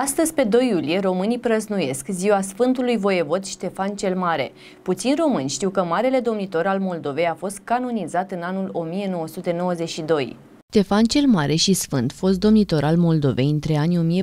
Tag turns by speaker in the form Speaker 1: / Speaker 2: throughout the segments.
Speaker 1: Astăzi, pe 2 iulie, românii prăznuiesc ziua Sfântului Voievod Ștefan cel Mare. Puțin români știu că Marele Domnitor al Moldovei a fost canonizat în anul 1992. Ștefan cel Mare și Sfânt, fost domnitor al Moldovei între anii 1457-1504,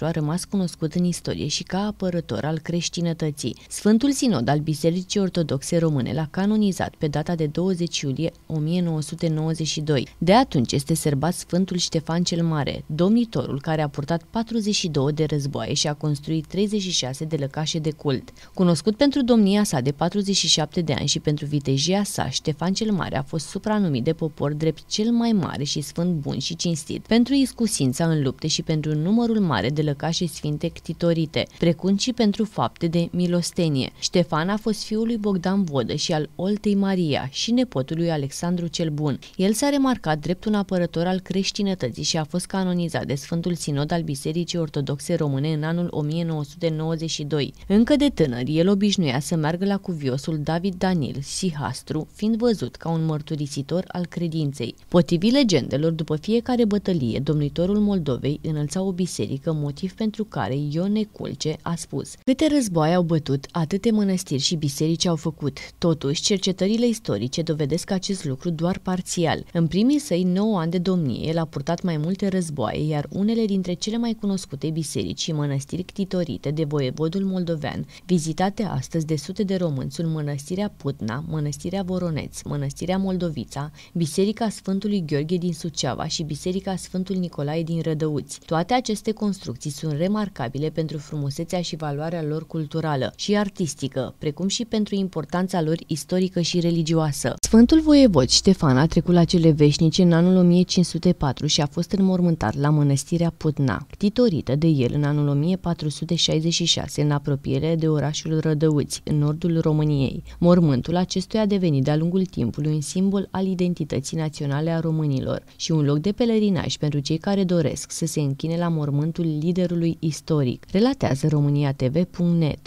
Speaker 1: a rămas cunoscut în istorie și ca apărător al creștinătății. Sfântul Sinod al Bisericii Ortodoxe Române l-a canonizat pe data de 20 iulie 1992. De atunci este sărbat Sfântul Ștefan cel Mare, domnitorul care a purtat 42 de războaie și a construit 36 de lăcașe de cult. Cunoscut pentru domnia sa de 47 de ani și pentru vitejia sa, Ștefan cel Mare a fost supranumit de popor drept cel mai mare și sfânt bun și cinstit, pentru iscusința în lupte și pentru numărul mare de lăcașe sfinte ctitorite, precum și pentru fapte de milostenie. Ștefan a fost fiul lui Bogdan Vodă și al Oltei Maria și nepotul lui Alexandru cel Bun. El s-a remarcat drept un apărător al creștinătății și a fost canonizat de Sfântul Sinod al Bisericii Ortodoxe Române în anul 1992. Încă de tânăr, el obișnuia să meargă la cuviosul David Danil Sihastru, fiind văzut ca un mărturisitor al credinței. Potrivit legendelor, după fiecare bătălie, domnitorul Moldovei înălța o biserică, motiv pentru care Ion Neculce a spus Câte războaie au bătut, atâte mănăstiri și biserici au făcut. Totuși, cercetările istorice dovedesc acest lucru doar parțial. În primii săi 9 ani de domnie, el a purtat mai multe războaie, iar unele dintre cele mai cunoscute biserici și mănăstiri ctitorite de voievodul moldovean, vizitate astăzi de sute de români, sunt mănăstirea Putna, mănăstirea Voroneț, mănăstirea Moldovița, Biserica Sfântului Gheorghe din Suceava și Biserica Sfântul Nicolae din Rădăuți. Toate aceste construcții sunt remarcabile pentru frumusețea și valoarea lor culturală și artistică, precum și pentru importanța lor istorică și religioasă. Sfântul voievod Ștefan a trecut la cele veșnice în anul 1504 și a fost înmormântat la mănăstirea Putna, titorită de el în anul 1466 în apropiere de orașul Rădăuți, în nordul României. Mormântul acestuia a devenit de-a lungul timpului un simbol al identității identității naționale a românilor și un loc de pelerinaj pentru cei care doresc să se închine la mormântul liderului istoric, relatează TV.net.